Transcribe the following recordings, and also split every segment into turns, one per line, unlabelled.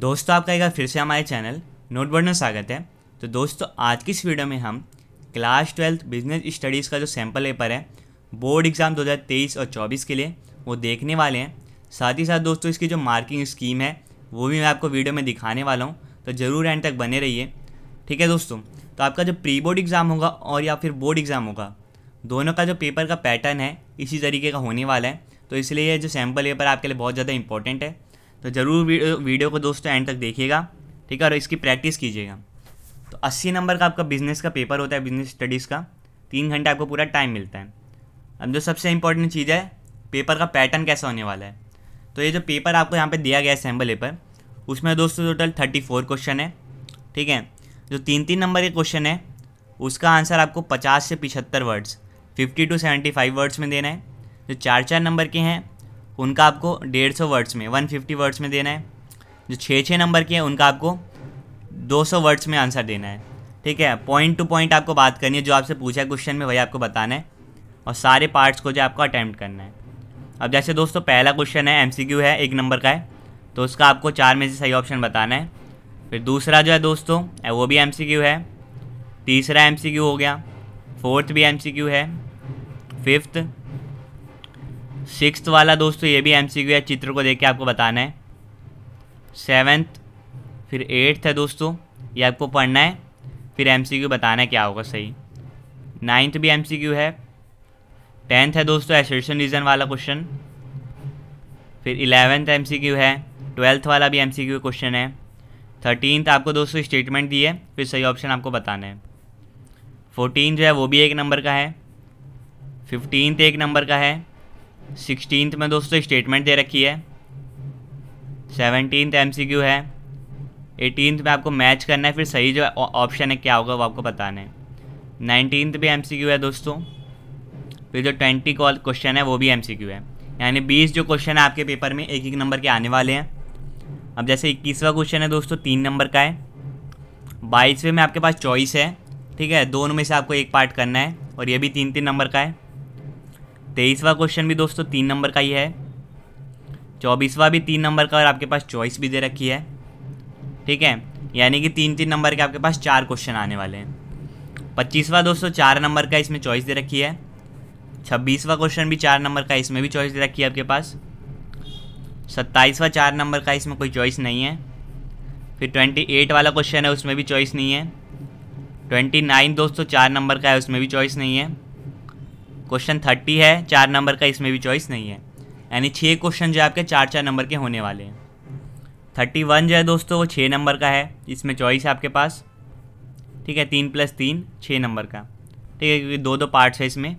दोस्तों आपका एक बार फिर से हमारे चैनल नोटबर्ड में स्वागत है तो दोस्तों आज की इस वीडियो में हम क्लास ट्वेल्थ बिजनेस स्टडीज़ का जो सैम्पल पेपर है बोर्ड एग्ज़ाम 2023 और 24 के लिए वो देखने वाले हैं साथ ही साथ दोस्तों इसकी जो मार्किंग स्कीम है वो भी मैं आपको वीडियो में दिखाने वाला हूँ तो ज़रूर एंड तक बने रहिए ठीक है दोस्तों तो आपका जो प्री बोर्ड एग्ज़ाम होगा और या फिर बोर्ड एग्ज़ाम होगा दोनों का जो पेपर का पैटर्न है इसी तरीके का होने वाला है तो इसलिए जो सैम्पल पेपर आपके लिए बहुत ज़्यादा इंपॉर्टेंट है तो ज़रूर वीडियो को दोस्तों एंड तक देखिएगा ठीक है और इसकी प्रैक्टिस कीजिएगा तो अस्सी नंबर का आपका बिज़नेस का पेपर होता है बिज़नेस स्टडीज़ का तीन घंटे आपको पूरा टाइम मिलता है अब जो सबसे इंपॉर्टेंट चीज़ है पेपर का पैटर्न कैसा होने वाला है तो ये जो पेपर आपको यहाँ पे दिया गया है सैम्पल पेपर उसमें दोस्तों टोटल थर्टी फोर क्वेश्चन है ठीक है जो तीन तीन नंबर के क्वेश्चन है उसका आंसर आपको पचास से पिछहत्तर words fifty to seventy five words में देना है जो चार चार नंबर के हैं उनका आपको डेढ़ सौ वर्ड्स में वन फिफ्टी वर्ड्स में देना है जो छः छः नंबर के हैं उनका आपको दो सौ वर्ड्स में आंसर देना है ठीक है पॉइंट टू पॉइंट आपको बात करनी है जो आपसे पूछा है क्वेश्चन में वही आपको बताना है और सारे पार्ट्स को जो आपको अटैम्प्ट करना है अब जैसे दोस्तों पहला क्वेश्चन है क्यू है एक नंबर का है तो उसका आपको चार में से सही ऑप्शन बताना है फिर दूसरा जो है दोस्तों वो भी एम है तीसरा एम हो गया फोर्थ भी एम है फिफ्थ सिक्स वाला दोस्तों ये भी एम सी है चित्र को देख के आपको बताना है सेवेंथ फिर एट्थ है दोस्तों ये आपको पढ़ना है फिर एम सी बताना है क्या होगा सही नाइन्थ भी एम सी है टेंथ है दोस्तों एसोसिएशन रीज़न वाला क्वेश्चन फिर इलेवेंथ एम सी है ट्वेल्थ वाला भी एम सी क्वेश्चन है थर्टीनथ आपको दोस्तों स्टेटमेंट दिए फिर सही ऑप्शन आपको बताना है फोर्टीन जो है वो भी एक नंबर का है फिफ्टीन एक नंबर का है सिक्सटीन में दोस्तों स्टेटमेंट दे रखी है सेवनटीन एम सी क्यू है एटीनथ में आपको मैच करना है फिर सही जो ऑप्शन है क्या होगा वो आपको बताना है नाइनटीन भी एम सी क्यू है दोस्तों फिर जो ट्वेंटी कॉल क्वेश्चन है वो भी एम सी क्यू है यानी बीस जो क्वेश्चन है आपके पेपर में एक एक नंबर के आने वाले हैं अब जैसे इक्कीसवा क्वेश्चन है दोस्तों तीन नंबर का है बाईसवें में आपके पास चॉइस है ठीक है दोनों में से आपको एक पार्ट करना है और ये भी तीन तीन नंबर का है तेईसवा क्वेश्चन भी दोस्तों तीन नंबर का ही है चौबीसवा भी तीन नंबर का और आपके पास चॉइस भी दे रखी है ठीक है यानी कि तीन तीन नंबर के आपके पास चार क्वेश्चन आने वाले हैं पच्चीसवा दोस्तों चार नंबर का इसमें चॉइस दे रखी है छब्बीसवा क्वेश्चन भी चार नंबर का इसमें भी चॉइस दे रखी है आपके पास सत्ताईसवा चार नंबर का इसमें कोई चॉइस नहीं है फिर ट्वेंटी एट वाला क्वेश्चन है उसमें भी चॉइस नहीं है ट्वेंटी नाइन दोस्तों चार नंबर का है उसमें भी चॉइस नहीं है क्वेश्चन थर्टी है चार नंबर का इसमें भी चॉइस नहीं है यानी छः क्वेश्चन जो आपके चार चार नंबर के होने वाले हैं थर्टी वन जो है दोस्तों वो छः नंबर का है इसमें चॉइस है आपके पास ठीक है तीन प्लस तीन छः नंबर का ठीक है क्योंकि दो दो पार्ट्स है इसमें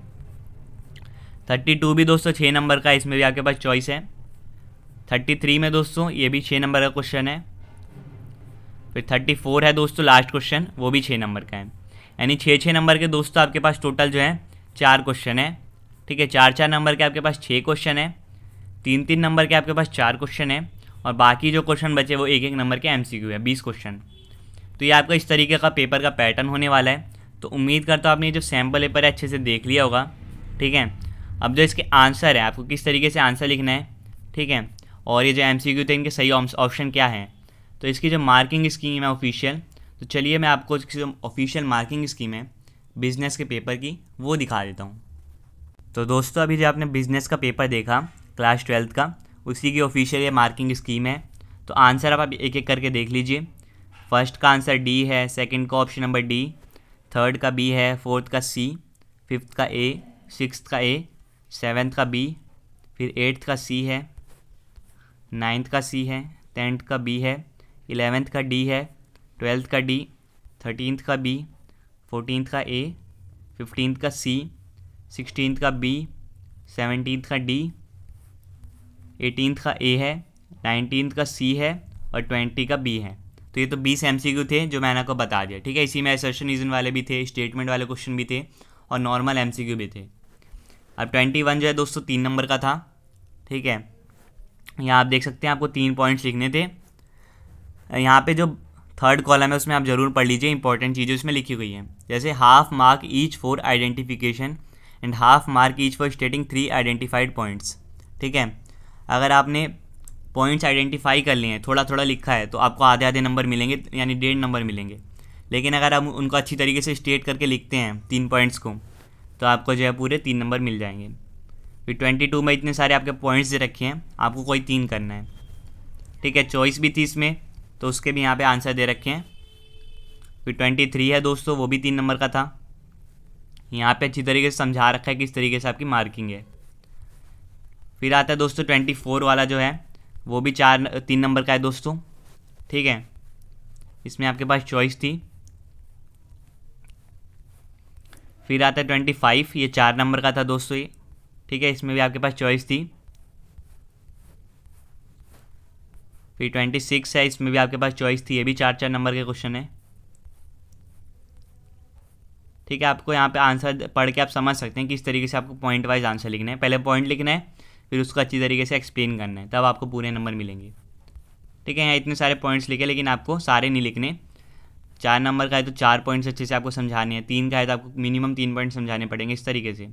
थर्टी टू भी दोस्तों छः नंबर का इसमें भी आपके पास चॉइस है थर्टी थ्री में दोस्तों ये भी छः नंबर का क्वेश्चन है फिर थर्टी फोर है दोस्तों लास्ट क्वेश्चन वो भी छः नंबर का है यानी छः छः नंबर के दोस्तों आपके पास टोटल जो है चार क्वेश्चन है ठीक है चार चार नंबर के आपके पास छः क्वेश्चन है तीन तीन नंबर के आपके पास चार क्वेश्चन है और बाकी जो क्वेश्चन बचे वो एक एक नंबर के एम सी क्यू है बीस क्वेश्चन तो ये आपका इस तरीके का पेपर का पैटर्न होने वाला है तो उम्मीद करता हूँ आपने जो सैम्पल पेपर है अच्छे से देख लिया होगा ठीक है अब जो इसके आंसर है आपको किस तरीके से आंसर लिखना है ठीक है और ये जो एम सी क्यू थे इनके सही ऑप्शन क्या है तो इसकी जो मार्किंग स्कीम है ऑफिशियल तो चलिए मैं आपको इसकी जो ऑफिशियल मार्किंग स्कीम है बिज़नेस के पेपर की वो दिखा देता हूँ तो दोस्तों अभी जो आपने बिज़नेस का पेपर देखा क्लास ट्वेल्थ का उसी की ऑफिशियल ये मार्किंग स्कीम है तो आंसर आप, आप एक एक करके देख लीजिए फर्स्ट का आंसर डी है सेकंड का ऑप्शन नंबर डी थर्ड का बी है फोर्थ का सी फिफ्थ का ए सिक्स का ए सेवन्थ का बी फिर एट्थ का सी है नाइन्थ का सी है टेंथ का बी है इलेवेंथ का डी है ट्वेल्थ का डी थर्टीनथ का बी फोर्टीन का ए फिफ्टीन का सी सिक्सटीन का बी सेवनटीन का डी एटीन का ए है नाइनटीन का सी है और ट्वेंटी का बी है तो ये तो बीस एम थे जो मैंने आपको बता दिया ठीक है इसी में एसर्शन रीजन वाले भी थे स्टेटमेंट वाले क्वेश्चन भी थे और नॉर्मल एम भी थे अब ट्वेंटी वन जो है दोस्तों तीन नंबर का था ठीक है यहाँ आप देख सकते हैं आपको तीन पॉइंट्स लिखने थे यहाँ पे जो थर्ड कॉलम है उसमें आप ज़रूर पढ़ लीजिए इंपॉर्टेंट चीज़ें उसमें लिखी हुई हैं जैसे half mark each for identification and half mark each for stating three identified points ठीक है अगर आपने पॉइंट्स आइडेंटिफाई कर लिए हैं थोड़ा थोड़ा लिखा है तो आपको आधे आधे नंबर मिलेंगे यानी डेढ़ नंबर मिलेंगे लेकिन अगर आप उनको अच्छी तरीके से स्टेट करके लिखते हैं तीन पॉइंट्स को तो आपको जो है पूरे तीन नंबर मिल जाएंगे फिर ट्वेंटी टू में इतने सारे आपके पॉइंट्स दे रखे हैं आपको कोई तीन करना है ठीक है चॉइस भी थी इसमें तो उसके भी यहाँ पे आंसर दे रखे हैं फिर ट्वेंटी थ्री है दोस्तों वो भी तीन नंबर का था यहाँ पे अच्छी तरीके से समझा रखा है किस तरीके से आपकी मार्किंग है फिर आता है दोस्तों ट्वेंटी फोर वाला जो है वो भी चार तीन नंबर का है दोस्तों ठीक है इसमें आपके पास चॉइस थी फिर आता है ट्वेंटी फाइव ये चार नंबर का था दोस्तों ये ठीक है इसमें भी आपके पास चॉइस थी फिर ट्वेंटी सिक्स है इसमें भी आपके पास चॉइस थी ये भी चार चार नंबर के क्वेश्चन है ठीक है आपको यहाँ पे आंसर पढ़ के आप समझ सकते हैं किस तरीके से आपको पॉइंट वाइज आंसर लिखना है पहले पॉइंट लिखना है फिर उसको अच्छी तरीके से एक्सप्लेन करना है तब आपको पूरे नंबर मिलेंगे ठीक है यहाँ इतने सारे पॉइंट्स लिखे लेकिन आपको सारे नहीं लिखने चार नंबर का है तो चार पॉइंट्स अच्छे से आपको समझाने हैं तीन का है तो आपको मिनिमम तीन पॉइंट समझाने पड़ेंगे इस तरीके से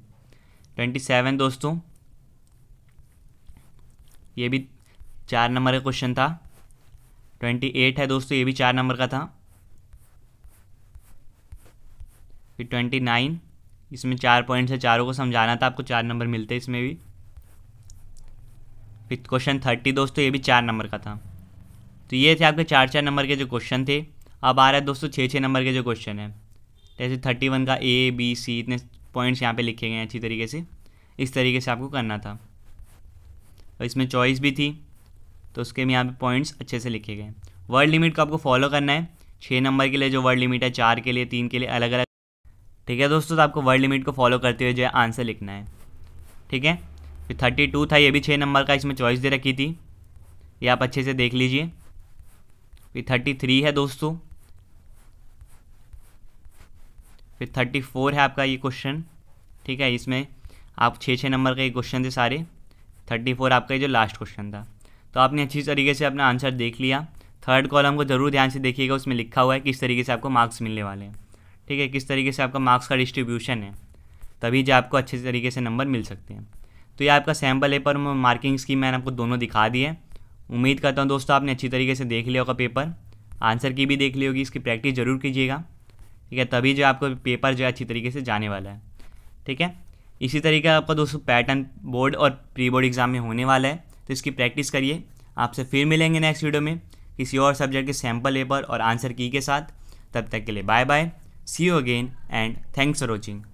ट्वेंटी सेवन दोस्तों ये भी चार नंबर का क्वेश्चन था ट्वेंटी एट है दोस्तों ये भी चार नंबर का था फिर ट्वेंटी नाइन इसमें चार पॉइंट्स है चारों को समझाना था आपको चार नंबर मिलते इसमें भी फिर क्वेश्चन थर्टी दोस्तों ये भी चार नंबर का था तो ये थे आपके चार चार नंबर के जो क्वेश्चन थे अब आ रहा है दोस्तों छः छः नंबर के जो क्वेश्चन है जैसे थर्टी वन का ए बी सी इतने पॉइंट्स यहाँ पे लिखे गए हैं अच्छी तरीके से इस तरीके से आपको करना था और इसमें चॉइस भी थी तो उसके भी यहाँ पे पॉइंट्स अच्छे से लिखे गए वर्ड लिमिट को आपको फॉलो करना है छः नंबर के लिए जो वर्ड लिमिट है चार के लिए तीन के लिए अलग अलग ठीक है दोस्तों तो आपको वर्ड लिमिट को फॉलो करते हुए जो है आंसर लिखना है ठीक है फिर थर्टी टू था ये भी छः नंबर का इसमें चॉइस दे रखी थी ये आप अच्छे से देख लीजिए फिर थर्टी थ्री है दोस्तों फिर थर्टी फोर है आपका ये क्वेश्चन ठीक है इसमें आप छः छः नंबर का ये क्वेश्चन थे सारे थर्टी फोर आपका ये जो लास्ट क्वेश्चन था तो आपने अच्छी तरीके से अपना आंसर देख लिया थर्ड कॉलम को ज़रूर ध्यान से देखिएगा उसमें लिखा हुआ है किस तरीके से आपको मार्क्स मिलने वाले हैं ठीक है किस तरीके से आपका मार्क्स का डिस्ट्रीब्यूशन है तभी जो आपको अच्छे तरीके से नंबर मिल सकते हैं तो ये आपका सैम्पल पेपर पर मार्किंग स्कीम मैंने आपको दोनों दिखा दिए उम्मीद करता हूँ दोस्तों आपने अच्छी तरीके से देख लिया होगा पेपर आंसर की भी देख ली होगी इसकी प्रैक्टिस ज़रूर कीजिएगा ठीक है तभी जो आपको पेपर जो है अच्छी तरीके से जाने वाला है ठीक है इसी तरीके आपका दोस्तों पैटर्न बोर्ड और प्री बोर्ड एग्ज़ाम में होने वाला है तो इसकी प्रैक्टिस करिए आपसे फिर मिलेंगे नेक्स्ट वीडियो में किसी और सब्जेक्ट के सैम्पल पेपर और आंसर की के साथ तब तक के लिए bye bye see you again and thanks for watching